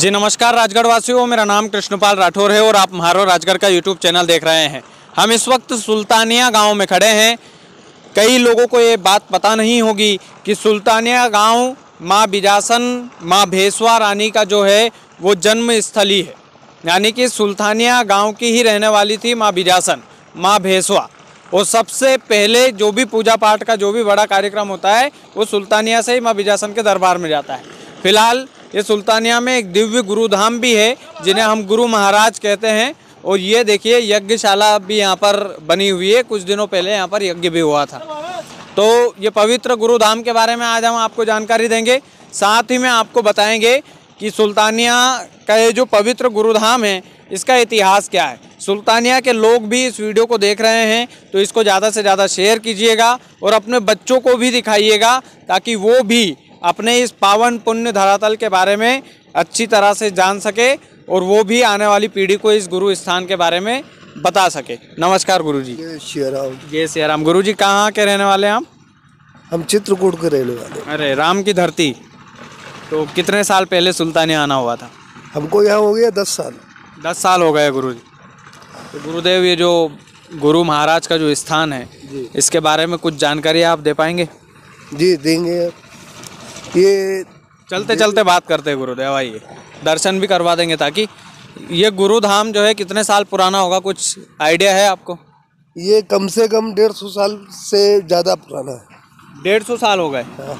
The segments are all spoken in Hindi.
जी नमस्कार राजगढ़ वासियों मेरा नाम कृष्णपाल राठौर है और आप महारो राजगढ़ का यूट्यूब चैनल देख रहे हैं हम इस वक्त सुल्तानिया गांव में खड़े हैं कई लोगों को ये बात पता नहीं होगी कि सुल्तानिया गांव माँ बिजासन माँ भेसवा रानी का जो है वो जन्म स्थली है यानी कि सुल्तानिया गाँव की ही रहने वाली थी माँ बिजासन माँ भेसवा और सबसे पहले जो भी पूजा पाठ का जो भी बड़ा कार्यक्रम होता है वो सुल्तानिया से ही माँ बिजासन के दरबार में जाता है फिलहाल ये सुल्तानिया में एक दिव्य गुरुधाम भी है जिन्हें हम गुरु महाराज कहते हैं और ये देखिए यज्ञशाला भी यहाँ पर बनी हुई है कुछ दिनों पहले यहाँ पर यज्ञ भी हुआ था तो ये पवित्र गुरुधाम के बारे में आज हम आपको जानकारी देंगे साथ ही में आपको बताएंगे कि सुल्तानिया का ये जो पवित्र गुरुधाम है इसका इतिहास क्या है सुल्तानिया के लोग भी इस वीडियो को देख रहे हैं तो इसको ज़्यादा से ज़्यादा शेयर कीजिएगा और अपने बच्चों को भी दिखाइएगा ताकि वो भी अपने इस पावन पुण्य धरातल के बारे में अच्छी तरह से जान सके और वो भी आने वाली पीढ़ी को इस गुरु स्थान के बारे में बता सके नमस्कार गुरु जी जय सियाराम जय गुरु जी कहाँ के रहने वाले हैं आप हम चित्रकूट के रहने वाले अरे राम की धरती तो कितने साल पहले सुल्तानी आना हुआ था हमको यहाँ हो गया दस साल दस साल हो गए गुरु जी तो गुरुदेव ये जो गुरु महाराज का जो स्थान है इसके बारे में कुछ जानकारी आप दे पाएंगे जी देंगे ये चलते चलते बात करते हैं गुरुदेव आइए दर्शन भी करवा देंगे ताकि ये गुरुधाम जो है कितने साल पुराना होगा कुछ आइडिया है आपको ये कम से कम डेढ़ सौ साल से ज़्यादा पुराना है डेढ़ सौ साल हो गए हाँ।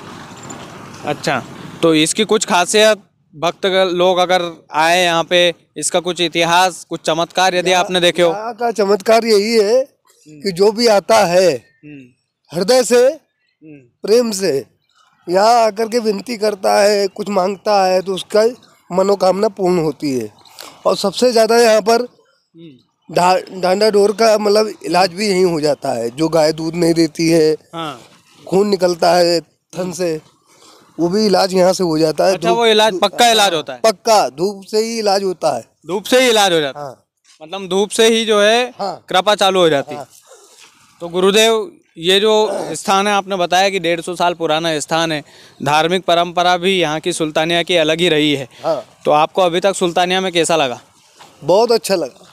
अच्छा तो इसकी कुछ खासियत भक्त लोग अगर आए यहाँ पे इसका कुछ इतिहास कुछ चमत्कार यदि आपने देखे हो का चमत्कार यही है कि हम्म। जो भी आता है हम्म। हृदय से हम्म। प्रेम से यहाँ आकर के विनती करता है कुछ मांगता है तो उसका मनोकामना पूर्ण होती है और सबसे ज़्यादा यहाँ पर डांडा डोर का मतलब इलाज भी यहीं हो जाता है जो गाय दूध नहीं देती है हाँ। खून निकलता है थन से वो भी इलाज यहाँ से हो जाता है अच्छा वो इलाज पक्का इलाज होता है पक्का धूप से ही इलाज होता है धूप से ही इलाज हो जाता है हाँ। मतलब धूप से ही जो है हाँ। कृपा चालू हो जाती है हाँ। तो गुरुदेव ये जो स्थान है आपने बताया कि डेढ़ सौ साल पुराना स्थान है धार्मिक परंपरा भी यहाँ की सुल्तानिया की अलग ही रही है हाँ। तो आपको अभी तक सुल्तानिया में कैसा लगा बहुत अच्छा लगा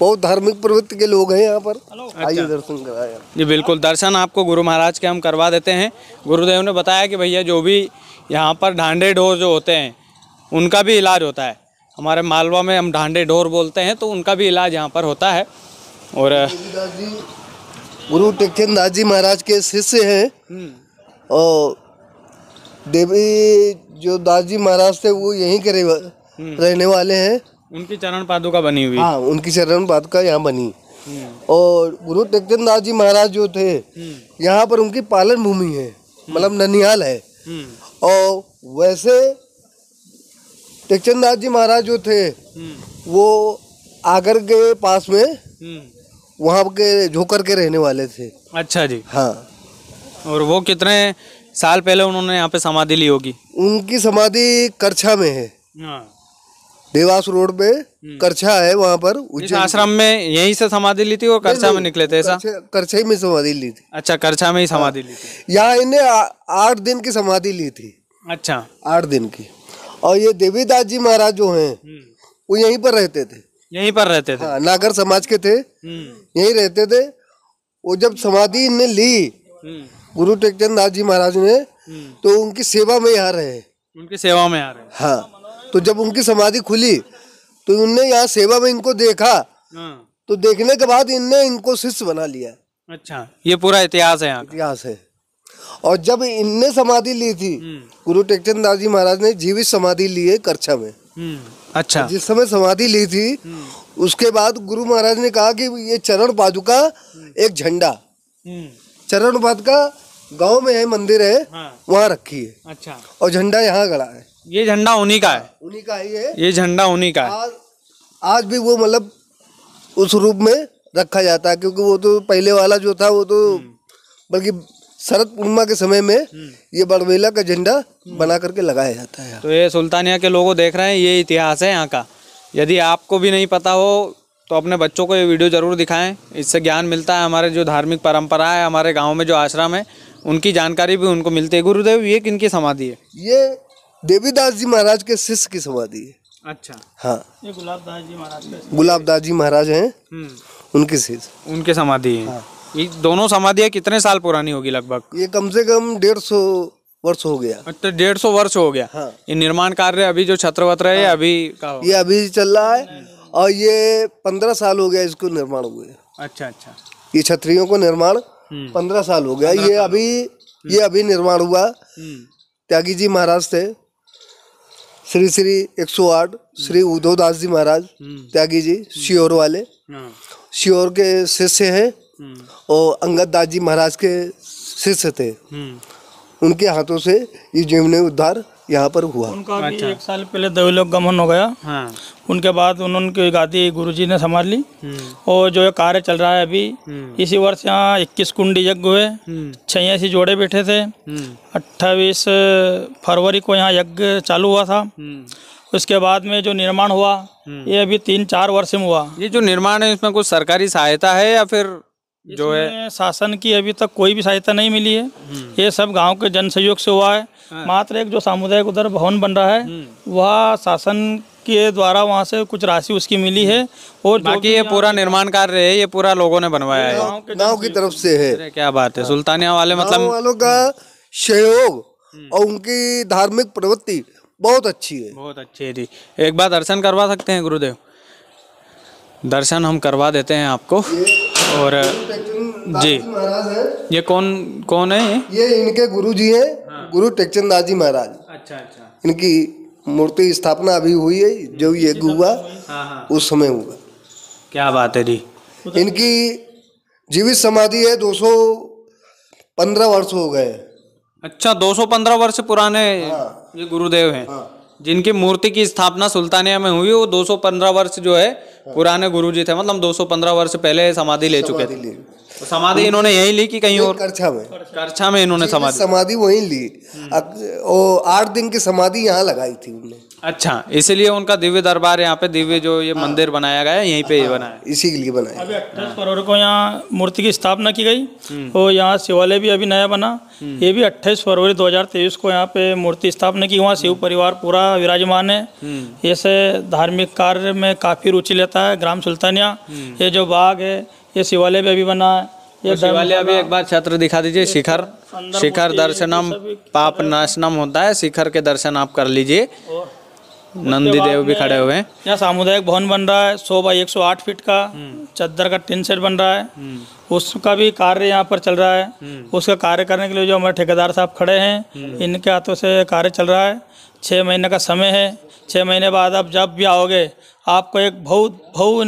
बहुत धार्मिक प्रवृत्ति के लोग हैं यहाँ पर आइए अच्छा। दर्शन कराए जी बिल्कुल दर्शन आपको गुरु महाराज के हम करवा देते हैं गुरुदेव ने बताया कि भैया जो भी यहाँ पर ढांडे ढोर जो होते हैं उनका भी इलाज होता है हमारे मालवा में हम ढांडे ढोर बोलते हैं तो उनका भी इलाज यहाँ पर होता है और गुरु टेकेंदास जी महाराज के शिष्य हैं हम्म। और देवी जो दास जी महाराज थे वो यहीं के हम्म। रहने वाले हैं उनकी चरण पादुका बनी हुई हाँ उनकी चरण पादुका यहाँ बनी हम्म। और गुरु टेकचंद दास जी महाराज जो थे यहाँ पर उनकी पालन भूमि है मतलब ननिहाल है और वैसे टेकचंद दास जी महाराज जो थे वो आगर के पास में वहाँ के झोकर के रहने वाले थे अच्छा जी हाँ और वो कितने साल पहले उन्होंने यहाँ पे समाधि ली होगी उनकी समाधि करछा में है हाँ। देवास रोड में हम्म। करछा है वहाँ पर आश्रम में यही से समाधि ली थी और करछा में निकले थे ऐसा करछा में समाधि ली थी अच्छा करछा में ही समाधि ली थी हाँ। यहाँ इन्हें आठ दिन की समाधि ली थी अच्छा आठ दिन की और ये देवीदास जी महाराज जो हैं हम्म। वो यहीं पर रहते थे यहीं पर रहते थे हाँ, नागर समाज के थे हम्म। यहीं रहते थे वो जब समाधि इनने ली हम्म। गुरु टेकचंद दास जी महाराज ने हम्म। तो उनकी सेवा में यहाँ रहे उनकी सेवा में आ रहे हाँ तो जब उनकी समाधि खुली तो उनने यहाँ सेवा में इनको देखा हाँ। तो देखने के बाद इनने इनको शिष्य बना लिया अच्छा ये पूरा इतिहास है इतिहास है और जब इनने समाधि ली थी गुरु टेकचंद दास जी महाराज ने जीवित समाधि ली है करछा में अच्छा जिस समय समाधि ली थी हम्म। उसके बाद गुरु महाराज ने कहा कि ये चरण पादु का हम्म। एक झंडा हम्म। चरण पाद का गांव में है मंदिर है हाँ। वहाँ रखी है अच्छा और झंडा यहाँ गड़ा है ये झंडा उन्हीं का है उन्हीं का ही है ये झंडा उन्हीं का है आज, आज भी वो मतलब उस रूप में रखा जाता है क्योंकि वो तो पहले वाला जो था वो तो बल्कि शरद पूर्णिमा के समय में हम्म। ये बड़वेला का झंडा बना करके लगाया जाता है तो ये सुल्तानिया के लोगों देख रहे हैं ये इतिहास है यहाँ का यदि आपको भी नहीं पता हो तो अपने बच्चों को ये वीडियो ज़रूर दिखाएं इससे ज्ञान मिलता है हमारे जो धार्मिक परंपरा है हमारे गांव में जो आश्रम है उनकी जानकारी भी उनको मिलती है गुरुदेव ये किन की समाधि है ये देवीदास जी महाराज के शिष्य की समाधि है अच्छा हाँ ये गुलाबदास जी महाराज गुलाबदास जी महाराज हैं हम्म। उनकी शिष्य उनकी समाधि है हाँ। ये दोनों समाधियाँ कितने साल पुरानी होगी लगभग ये कम से कम डेढ़ सौ वर्ष हो गया अच्छा डेढ़ सौ वर्ष हो गया हाँ। ये निर्माण कार्य अभी जो छत्र है हाँ। अभी का ये अभी चल रहा है और ये पंद्रह साल हो गया इसको निर्माण हुए अच्छा अच्छा ये छत्रियों को निर्माण हम्म। पंद्रह साल हो गया ये अभी हम्म। ये अभी निर्माण हुआ हम्म। त्यागी जी महाराज थे श्री श्री एक सौ आठ श्री उद्धव दास जी महाराज त्यागी जी श्योर वाले श्योर हाँ। के शिष्य हैं हम्म। और अंगद दास जी महाराज के शिष्य थे हम्म। उनके हाथों से ये जीवने उद्धार यहाँ पर हुआ उनका भी अच्छा। एक साल पहले देवलोक गमन हो गया हाँ। उनके बाद उन्होंने गादी गुरुजी ने संभाल ली हम्म। और जो कार्य चल रहा है अभी इसी वर्ष यहाँ इक्कीस कुंडी यज्ञ हुए छियासी जोड़े बैठे थे अट्ठाईस फरवरी को यहाँ यज्ञ चालू हुआ था उसके बाद में जो निर्माण हुआ ये अभी तीन चार वर्ष में हुआ ये जो निर्माण है इसमें कुछ सरकारी सहायता है या फिर जो है शासन की अभी तक कोई भी सहायता नहीं मिली है हम्म। ये सब गांव के जन सहयोग से हुआ है हाँ। मात्र एक जो सामुदायिक उधर भवन बन रहा है हम्म। वह शासन के द्वारा वहाँ से कुछ राशि उसकी मिली है और बाकी ये पूरा निर्माण कार्य है ये पूरा लोगों ने बनवाया है गाँव की तरफ से है क्या बात है हाँ। सुल्तानिया वाले मतलब वालों का सहयोग हम्म। और उनकी धार्मिक प्रवृत्ति बहुत अच्छी है बहुत अच्छी है जी एक बार दर्शन करवा सकते हैं गुरुदेव दर्शन हम करवा देते हैं आपको और जी महाराज है ये कौन कौन है ये इनके गुरु जी है हाँ। गुरु टेकचंद दास जी महाराज अच्छा अच्छा इनकी मूर्ति स्थापना अभी हुई है जो ये हुआ हाँ, हाँ। उस समय हुआ क्या बात है जी इनकी जीवित समाधि है 215 वर्ष हो गए अच्छा 215 वर्ष पुराने हाँ। ये गुरुदेव हैं हाँ। जिनकी मूर्ति की स्थापना सुल्तानिया में हुई वो 215 वर्ष जो है हाँ। पुराने गुरुजी थे मतलब 215 वर्ष पहले समाधि ले चुके थे तो समाधि इन्होंने यही ली कि कहीं और करछा में करछा में इन्होंने समाधि समाधि वहीं ली वो आठ दिन की समाधि यहाँ लगाई थी उन्होंने अच्छा इसीलिए उनका दिव्य दरबार यहाँ पे दिव्य जो ये हाँ। मंदिर बनाया गया है यहीं पे ये हाँ, बनाया इसी के लिए बनाया अभी अट्ठाईस फरवरी को यहाँ मूर्ति की स्थापना की गई और हम्म। यहाँ शिवालय भी अभी नया बना हम्म। ये भी अट्ठाईस फरवरी 2023 को यहाँ पे मूर्ति स्थापना की वहाँ शिव परिवार पूरा विराजमान है हम्म। ऐसे धार्मिक कार्य में काफ़ी रुचि लेता है ग्राम सुल्तानिया ये जो बाघ है ये शिवालय भी अभी बना है ये शिवालय अभी एक बार छात्र दिखा दीजिए शिखर शिखर दर्शनम पाप नाशनम होता है शिखर के दर्शन आप कर लीजिए नंदी देव भी खड़े हुए हैं यहाँ सामुदायिक भवन बन रहा है सौ बाई एक सौ आठ फीट का चद्दर का टिन सेट बन रहा है हम्म। उसका भी कार्य यहाँ पर चल रहा है हम्म। उसका कार्य करने के लिए जो हमारे ठेकेदार साहब खड़े हैं हम्म। इनके हाथों से कार्य चल रहा है छः महीने का समय है छः महीने बाद आप जब भी आओगे आपको एक बहुत बहुत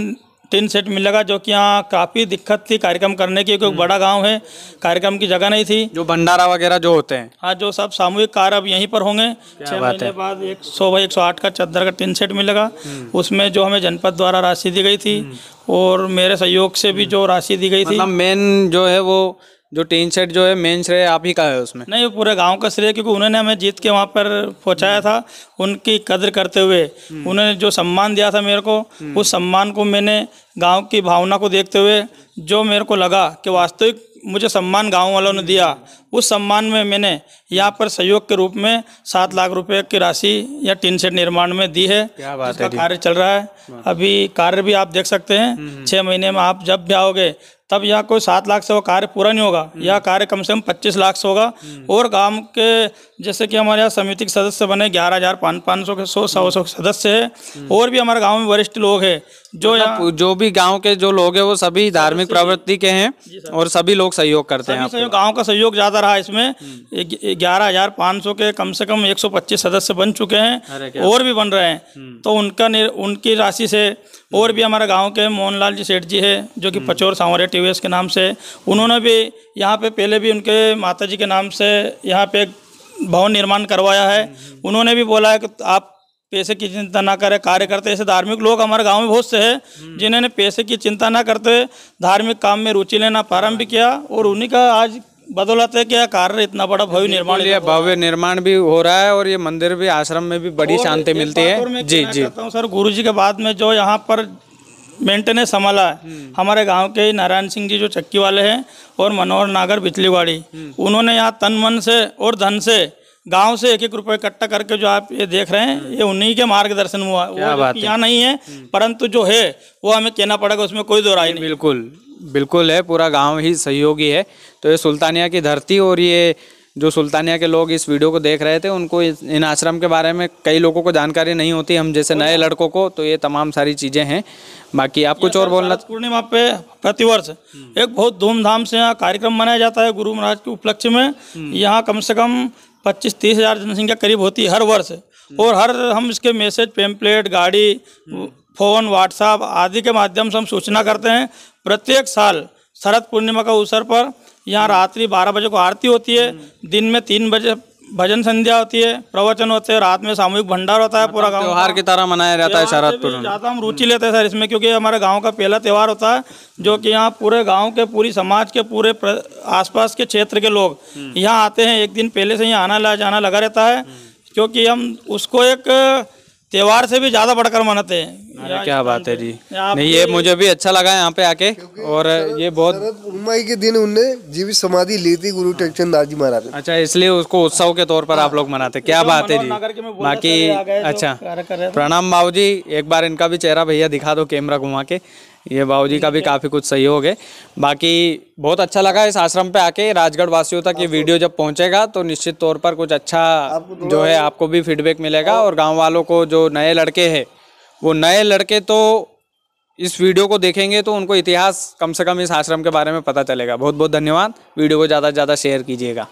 टिन सेट मिलेगा जो कि यहाँ काफ़ी दिक्कत थी कार्यक्रम करने की क्योंकि हम्म। बड़ा गांव है कार्यक्रम की जगह नहीं थी जो भंडारा वगैरह जो होते हैं हाँ जो सब सामूहिक कार्य अब यहीं पर होंगे छः महीने बाद एक सौ बाई एक सौ आठ का चद्दर का टिन सेट मिलेगा हम्म। उसमें जो हमें जनपद द्वारा राशि दी गई थी हम्म। और मेरे सहयोग से भी जो राशि दी गई थी मतलब मेन जो है वो जो टीन सेट जो है मेन श्रेय आप ही का है उसमें नहीं वो पूरे गांव का श्रेय क्योंकि उन्होंने हमें जीत के वहाँ पर पहुँचाया था उनकी कदर करते हुए हम्म। उन्होंने जो सम्मान दिया था मेरे को हम्म। उस सम्मान को मैंने गांव की भावना को देखते हुए जो मेरे को लगा कि वास्तविक मुझे सम्मान गांव वालों ने दिया उस सम्मान में मैंने यहाँ पर सहयोग के रूप में सात लाख रुपए की राशि या टीन सेट निर्माण में दी है है कार्य चल रहा है अभी कार्य भी आप देख सकते हैं हम्म। छः महीने में आप जब भी आओगे तब यह कोई सात लाख से वो कार्य पूरा नहीं होगा हम्म। यह कार्य कम से कम पच्चीस लाख से होगा हम्म। और गांव के जैसे कि हमारे यहाँ समिति के सदस्य बने ग्यारह हज़ार पाँच पाँच सौ के सौ सौ सौ सदस्य है हम्म। और भी हमारे गाँव में वरिष्ठ लोग हैं जो यहाँ मतलब जो भी गाँव के जो लोग हैं वो सभी धार्मिक प्रवृत्ति के हैं और सभी लोग सहयोग करते हैं गाँव का सहयोग ज़्यादा रहा इसमें ग्यारह हज़ार पाँच सौ के कम से कम एक सौ पच्चीस सदस्य बन चुके हैं और भी बन रहे हैं तो उनका उनकी राशि से और भी हमारे गांव के मोहनलाल जी सेठ जी है जो कि हम्म। पचोर सांवरे टी के नाम से उन्होंने भी यहाँ पे पहले भी उनके माता जी के नाम से यहाँ पे भवन निर्माण करवाया है हम्म। उन्होंने भी बोला है कि आप पैसे की चिंता ना करें कार्य करते ऐसे धार्मिक लोग हमारे गांव में बहुत से हैं हम्म। जिन्होंने पैसे की चिंता ना करते धार्मिक काम में रुचि लेना प्रारंभ किया और उन्हीं का आज बदौलत है क्या कार्य इतना बड़ा भव्य निर्माण भव्य निर्माण भी हो रहा है और ये मंदिर भी आश्रम में भी बड़ी शांति मिलती है जी जी सर गुरु जी के बाद में जो यहाँ पर मेंटेनेंस संभाला है हम्म। हमारे गांव के नारायण सिंह जी जो चक्की वाले हैं और मनोहर नागर बिचलीवाड़ी हम्म। उन्होंने यहाँ तन मन से और धन से गांव से एक एक रुपए इकट्ठा करके जो आप ये देख रहे हैं हम्म। ये उन्हीं के मार्गदर्शन हुआ यहाँ नहीं है परंतु जो है वो हमें कहना पड़ेगा उसमें कोई दोराई नहीं बिल्कुल बिल्कुल है पूरा गांव ही सहयोगी है तो ये सुल्तानिया की धरती और ये जो सुल्तानिया के लोग इस वीडियो को देख रहे थे उनको इन आश्रम के बारे में कई लोगों को जानकारी नहीं होती हम जैसे नए लड़कों को तो ये तमाम सारी चीज़ें हैं बाकी आप कुछ और बोलना पूर्णिमा पे प्रतिवर्ष हम्म। एक बहुत धूमधाम से यहाँ कार्यक्रम मनाया जाता है गुरु महाराज के उपलक्ष्य में हम्म। यहाँ कम से कम पच्चीस तीस हज़ार जनसंख्या करीब होती है हर वर्ष हम्म। और हर हम इसके मैसेज पेम्पलेट गाड़ी फ़ोन व्हाट्सएप आदि के माध्यम से हम सूचना करते हैं प्रत्येक साल शरद पूर्णिमा के अवसर पर यहाँ रात्रि बारह बजे को आरती होती है दिन में तीन बजे भजन संध्या होती है प्रवचन होते हैं रात में सामूहिक भंडार होता है पूरा मतलब गांव त्यौहार की तरह मनाया जाता है शरद पूर्णिमा ज़्यादा हम रुचि लेते हैं सर इसमें क्योंकि हमारे गांव का पहला त्यौहार होता है जो कि यहाँ पूरे गांव के पूरी समाज के पूरे आसपास के क्षेत्र के लोग यहाँ आते हैं एक दिन पहले से ही आना जाना लगा रहता है क्योंकि हम उसको एक त्यौहार से भी ज़्यादा बढ़कर मनाते हैं क्या बात है जी नहीं ये मुझे भी अच्छा लगा यहाँ पे आके और ये बहुत उम्मीद के दिन उनने जीवित समाधि ली थी गुरु टेक्चंद दास जी महाराज अच्छा इसलिए उसको उत्सव के तौर पर आप लोग मनाते हाँ, क्या बात है जी बाकी अच्छा प्रणाम बाबू जी एक बार इनका भी चेहरा भैया दिखा दो कैमरा घुमा के ये बाबू जी का भी काफ़ी कुछ सहयोग है बाकी बहुत अच्छा लगा इस आश्रम पे आके राजगढ़ वासियों तक ये वीडियो जब पहुंचेगा तो निश्चित तौर पर कुछ अच्छा जो है आपको भी फीडबैक मिलेगा और गांव वालों को जो नए लड़के हैं वो नए लड़के तो इस वीडियो को देखेंगे तो उनको इतिहास कम से कम इस आश्रम के बारे में पता चलेगा बहुत बहुत धन्यवाद वीडियो को ज़्यादा से ज़्यादा शेयर कीजिएगा